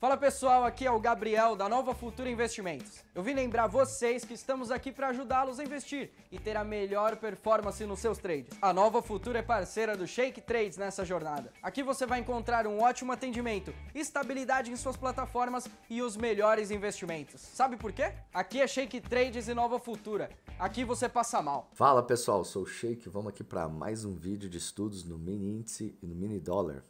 Fala pessoal, aqui é o Gabriel da Nova Futura Investimentos. Eu vim lembrar vocês que estamos aqui para ajudá-los a investir e ter a melhor performance nos seus trades. A Nova Futura é parceira do Shake Trades nessa jornada. Aqui você vai encontrar um ótimo atendimento, estabilidade em suas plataformas e os melhores investimentos. Sabe por quê? Aqui é Shake Trades e Nova Futura. Aqui você passa mal. Fala pessoal, sou o Shake, vamos aqui para mais um vídeo de estudos no mini índice e no mini dólar.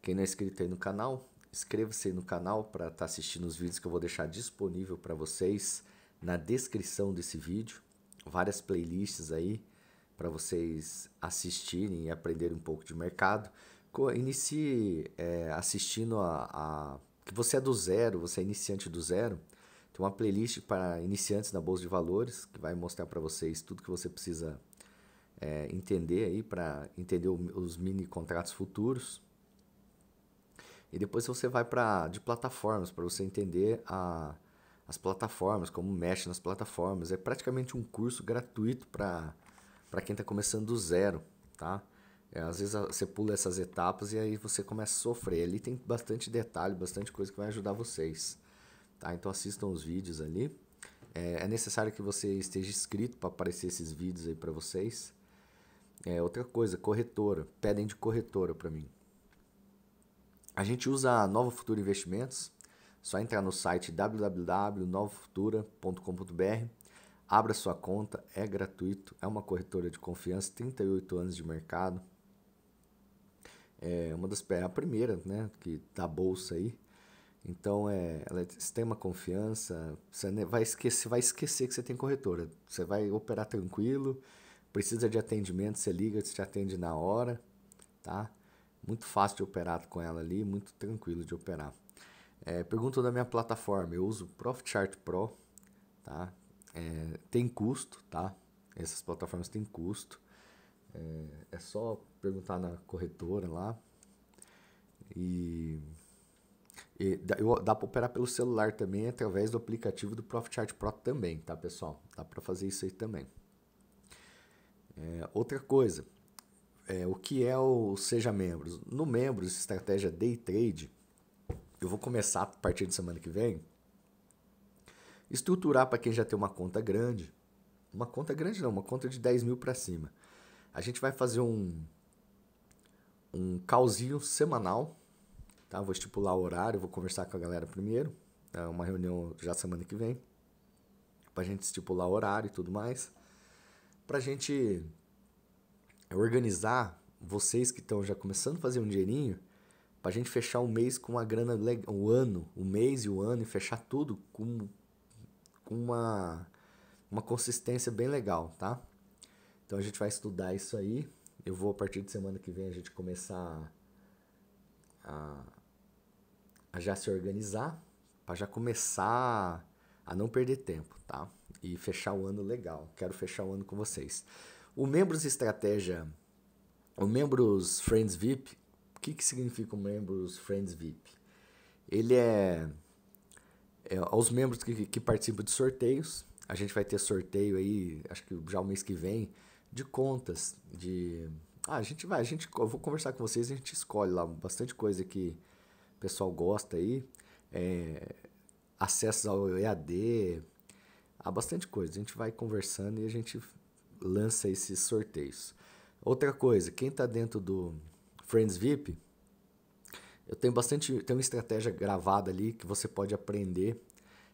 Quem não é inscrito aí no canal, inscreva-se no canal para estar tá assistindo os vídeos que eu vou deixar disponível para vocês na descrição desse vídeo. Várias playlists aí para vocês assistirem e aprenderem um pouco de mercado. Inicie é, assistindo a, a. que você é do zero, você é iniciante do zero. Tem uma playlist para iniciantes na Bolsa de Valores que vai mostrar para vocês tudo que você precisa é, entender aí para entender o, os mini contratos futuros. E depois você vai para de plataformas para você entender a, as plataformas, como mexe nas plataformas. É praticamente um curso gratuito para quem está começando do zero, tá? É, às vezes você pula essas etapas e aí você começa a sofrer. Ali tem bastante detalhe, bastante coisa que vai ajudar vocês. Tá? Então assistam os vídeos ali. É, é necessário que você esteja inscrito para aparecer esses vídeos aí para vocês. É, outra coisa, corretora. Pedem de corretora para mim. A gente usa a Nova Futura Investimentos, só entrar no site www.novofutura.com.br, abra sua conta, é gratuito, é uma corretora de confiança, 38 anos de mercado. É uma das é a primeira, né, que da bolsa aí. Então, é, ela é tem uma confiança, você vai esquecer, vai esquecer que você tem corretora. Você vai operar tranquilo, precisa de atendimento, você liga, você te atende na hora, tá? muito fácil de operar com ela ali, muito tranquilo de operar. É, pergunta da minha plataforma, eu uso Profchart Pro, tá? É, tem custo, tá? Essas plataformas têm custo. É, é só perguntar na corretora lá. E, e dá, eu, dá para operar pelo celular também através do aplicativo do Profchart Pro também, tá, pessoal? Dá para fazer isso aí também. É, outra coisa, é, o que é o Seja Membros? No Membros, estratégia Day Trade, eu vou começar a partir de semana que vem, estruturar para quem já tem uma conta grande, uma conta grande não, uma conta de 10 mil para cima. A gente vai fazer um, um calzinho semanal, tá? Vou estipular o horário, vou conversar com a galera primeiro, é uma reunião já semana que vem, para a gente estipular o horário e tudo mais, para a gente é organizar vocês que estão já começando a fazer um dinheirinho para a gente fechar o mês com uma grana legal, o ano, o mês e o ano e fechar tudo com, com uma, uma consistência bem legal, tá? Então a gente vai estudar isso aí. Eu vou a partir de semana que vem a gente começar a, a já se organizar para já começar a não perder tempo, tá? E fechar o ano legal. Quero fechar o ano com vocês. O membros estratégia, o membros Friends VIP, o que, que significa o membros Friends VIP? Ele é, é aos membros que, que participam de sorteios. A gente vai ter sorteio aí, acho que já o mês que vem, de contas, de ah, a gente vai, a gente, eu vou conversar com vocês, a gente escolhe lá bastante coisa que o pessoal gosta aí, é, acessos ao EAD, há bastante coisa. A gente vai conversando e a gente lança esses sorteios. Outra coisa, quem está dentro do Friends VIP, eu tenho bastante, tem uma estratégia gravada ali que você pode aprender,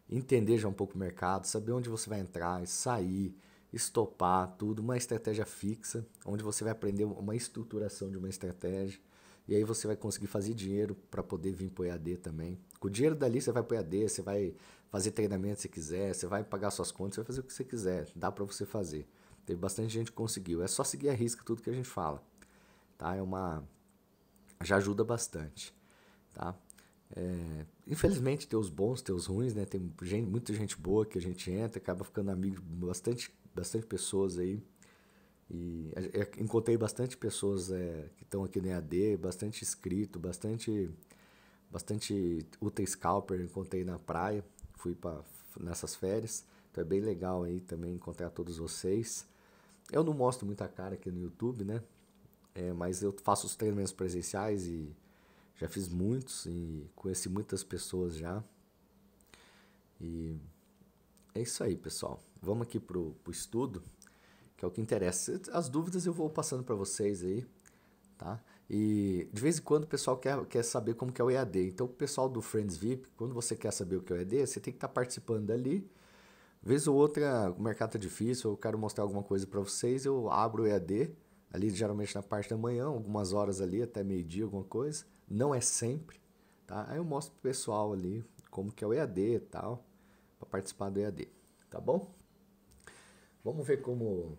entender já um pouco o mercado, saber onde você vai entrar, sair, estopar, tudo, uma estratégia fixa, onde você vai aprender uma estruturação de uma estratégia. E aí você vai conseguir fazer dinheiro para poder vir para o EAD também. Com o dinheiro dali você vai para o EAD, você vai fazer treinamento se quiser, você vai pagar suas contas, você vai fazer o que você quiser, dá para você fazer. Teve bastante gente que conseguiu. É só seguir a risca tudo que a gente fala. Tá? É uma. Já ajuda bastante. Tá? É... Infelizmente tem os bons, tem os ruins, né? Tem gente, muita gente boa que a gente entra, acaba ficando amigo de bastante, bastante pessoas aí. E é, encontrei bastante pessoas é, que estão aqui no EAD, bastante inscrito, bastante bastante Utah Scalper encontrei na praia, fui para nessas férias. Então é bem legal aí também encontrar todos vocês. Eu não mostro muita cara aqui no YouTube, né? É, mas eu faço os treinamentos presenciais e já fiz muitos e conheci muitas pessoas já. E é isso aí, pessoal. Vamos aqui pro, pro estudo, que é o que interessa. As dúvidas eu vou passando para vocês aí, tá? E de vez em quando o pessoal quer, quer saber como que é o EAD. Então, o pessoal do Friends VIP, quando você quer saber o que é o EAD, você tem que estar tá participando ali Vez ou outra, o mercado tá difícil, eu quero mostrar alguma coisa para vocês, eu abro o EAD, ali geralmente na parte da manhã, algumas horas ali, até meio-dia, alguma coisa. Não é sempre, tá? Aí eu mostro pro pessoal ali como que é o EAD e tal, para participar do EAD, tá bom? Vamos ver como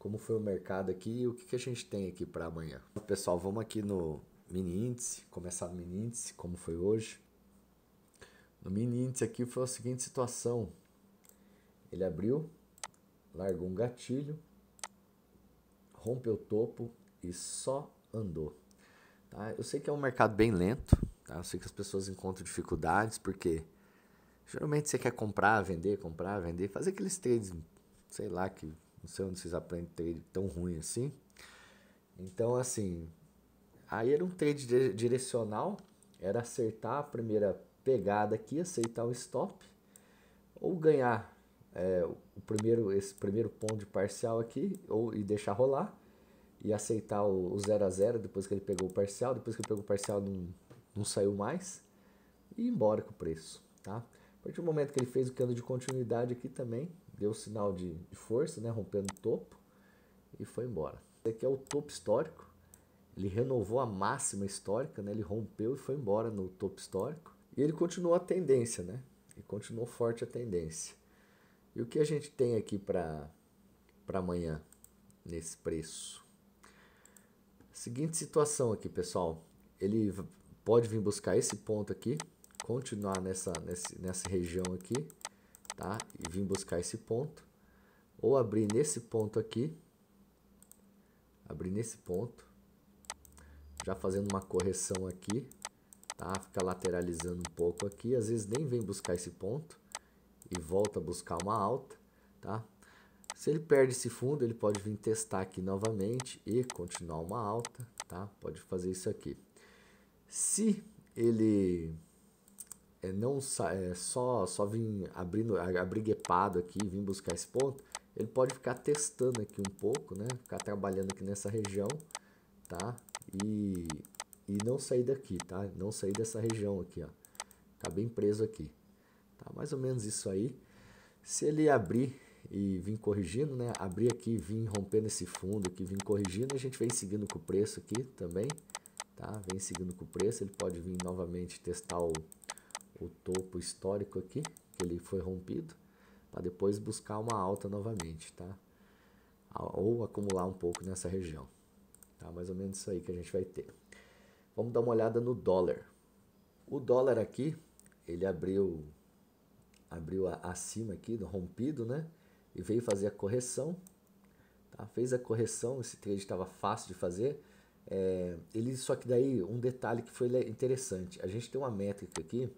como foi o mercado aqui e o que, que a gente tem aqui para amanhã. Pessoal, vamos aqui no mini índice, começar no mini índice, como foi hoje. No mini índice aqui foi a seguinte situação. Ele abriu, largou um gatilho, rompeu o topo e só andou. Tá? Eu sei que é um mercado bem lento, tá? eu sei que as pessoas encontram dificuldades, porque geralmente você quer comprar, vender, comprar, vender, fazer aqueles trades, sei lá, que não sei onde vocês aprendem trade tão ruim assim. Então, assim, aí era um trade direcional, era acertar a primeira pegada aqui, aceitar o stop, ou ganhar é, o primeiro, esse primeiro ponto de parcial aqui ou, e deixar rolar e aceitar o 0 a 0 depois que ele pegou o parcial, depois que ele pegou o parcial não, não saiu mais e ir embora com o preço, tá? A partir do momento que ele fez o cano de continuidade aqui também, deu sinal de, de força, né, rompendo o topo e foi embora. Esse aqui é o topo histórico, ele renovou a máxima histórica, né, ele rompeu e foi embora no topo histórico e ele continuou a tendência, né? E continuou forte a tendência. E o que a gente tem aqui para amanhã nesse preço? Seguinte situação aqui, pessoal. Ele pode vir buscar esse ponto aqui, continuar nessa, nesse, nessa região aqui, tá? E vir buscar esse ponto. Ou abrir nesse ponto aqui. Abrir nesse ponto. Já fazendo uma correção aqui, tá? Fica lateralizando um pouco aqui. Às vezes nem vem buscar esse ponto e volta a buscar uma alta, tá? Se ele perde esse fundo, ele pode vir testar aqui novamente e continuar uma alta, tá? Pode fazer isso aqui. Se ele é não é só só vir abrindo abriguepado é aqui, vir buscar esse ponto, ele pode ficar testando aqui um pouco, né? Ficar trabalhando aqui nessa região, tá? E e não sair daqui, tá? Não sair dessa região aqui, ó. Tá bem preso aqui. Tá mais ou menos isso aí. Se ele abrir e vir corrigindo, né? Abrir aqui, vir rompendo esse fundo aqui, vir corrigindo, a gente vem seguindo com o preço aqui também, tá? Vem seguindo com o preço, ele pode vir novamente testar o, o topo histórico aqui, que ele foi rompido, para depois buscar uma alta novamente, tá? Ou acumular um pouco nessa região. Tá mais ou menos isso aí que a gente vai ter. Vamos dar uma olhada no dólar. O dólar aqui, ele abriu abriu a, acima aqui, do rompido, né? E veio fazer a correção. Tá? Fez a correção, esse trade estava fácil de fazer. É, ele só que daí um detalhe que foi interessante. A gente tem uma métrica aqui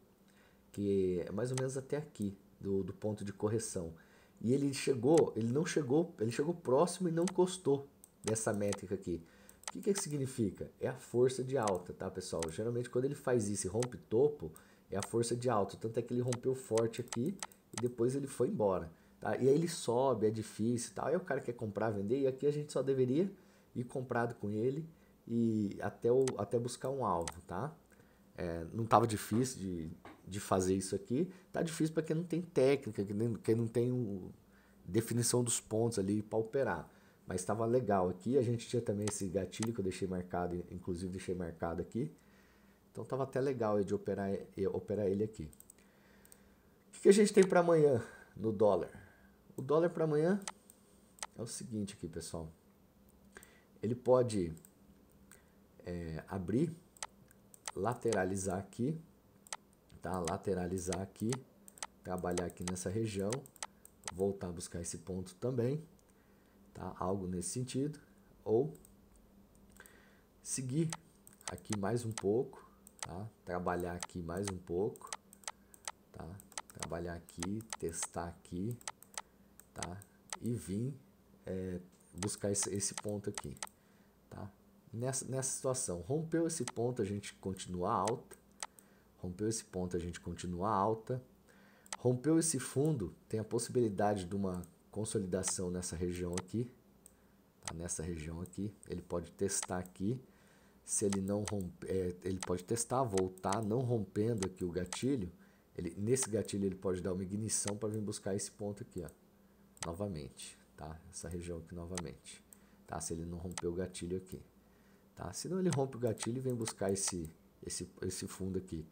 que é mais ou menos até aqui do, do ponto de correção. E ele chegou, ele não chegou, ele chegou próximo e não encostou nessa métrica aqui. O que, que significa? É a força de alta, tá pessoal? Geralmente quando ele faz isso e rompe topo, é a força de alto. Tanto é que ele rompeu forte aqui e depois ele foi embora. Tá? E aí ele sobe, é difícil tal. Aí o cara quer comprar, vender, e aqui a gente só deveria ir comprado com ele e até, o, até buscar um alvo, tá? É, não estava difícil de, de fazer isso aqui. Tá difícil para quem não tem técnica, quem, nem, quem não tem o, definição dos pontos ali para operar. Mas estava legal aqui. A gente tinha também esse gatilho que eu deixei marcado, inclusive deixei marcado aqui. Então estava até legal de operar, operar ele aqui. O que, a gente tem para amanhã no dólar? O dólar para amanhã é o seguinte aqui, pessoal. Ele pode é, abrir, lateralizar aqui, tá? Lateralizar aqui, trabalhar aqui nessa região, voltar a buscar esse ponto também, tá? Algo nesse sentido, ou seguir aqui mais um pouco, tá? Trabalhar aqui mais um pouco, tá? Trabalhar aqui, testar aqui, tá? E vir é, buscar esse, esse, ponto aqui, tá? Nessa, nessa situação, rompeu esse ponto, a gente continua alta. Rompeu esse ponto, a gente continua alta. Rompeu esse fundo, tem a possibilidade de uma consolidação nessa região aqui, tá? nessa região aqui. Ele pode testar aqui se ele não romper, é, ele pode testar, voltar, não rompendo aqui o gatilho, ele, nesse gatilho ele pode dar uma ignição para vir buscar esse ponto aqui, ó, novamente, tá? Essa região aqui novamente, tá? Se ele não romper o gatilho aqui, tá? Se não ele rompe o gatilho e vem buscar esse, esse, esse fundo aqui.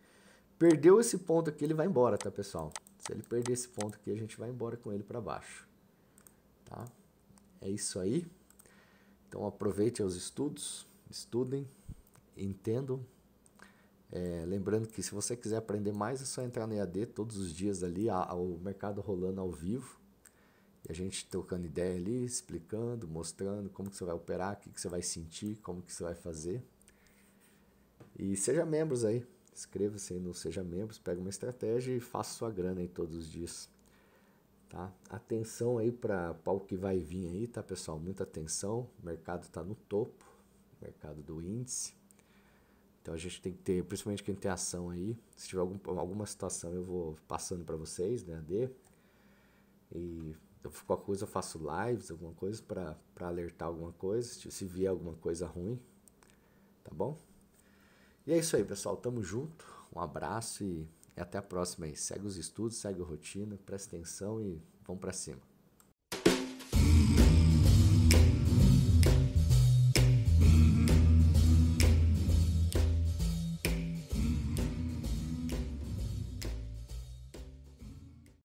Perdeu esse ponto aqui, ele vai embora, tá, pessoal? Se ele perder esse ponto aqui, a gente vai embora com ele para baixo, tá? É isso aí. Então aproveite os estudos estudem, entendam. É, lembrando que se você quiser aprender mais, é só entrar no EAD todos os dias ali, o mercado rolando ao vivo. E a gente trocando ideia ali, explicando, mostrando como que você vai operar, o que, que você vai sentir, como que você vai fazer. E seja membros aí. Inscreva-se aí no Seja Membros, pega uma estratégia e faça sua grana aí todos os dias. Tá? Atenção aí para o que vai vir aí, tá pessoal? Muita atenção, o mercado está no topo mercado do índice. Então a gente tem que ter, principalmente quem tem ação aí, se tiver algum, alguma situação eu vou passando para vocês, né, D. E qualquer coisa eu faço lives, alguma coisa para alertar alguma coisa, se vier alguma coisa ruim, tá bom? E é isso aí, pessoal, tamo junto, um abraço e até a próxima aí. Segue os estudos, segue a rotina, presta atenção e vamos para cima.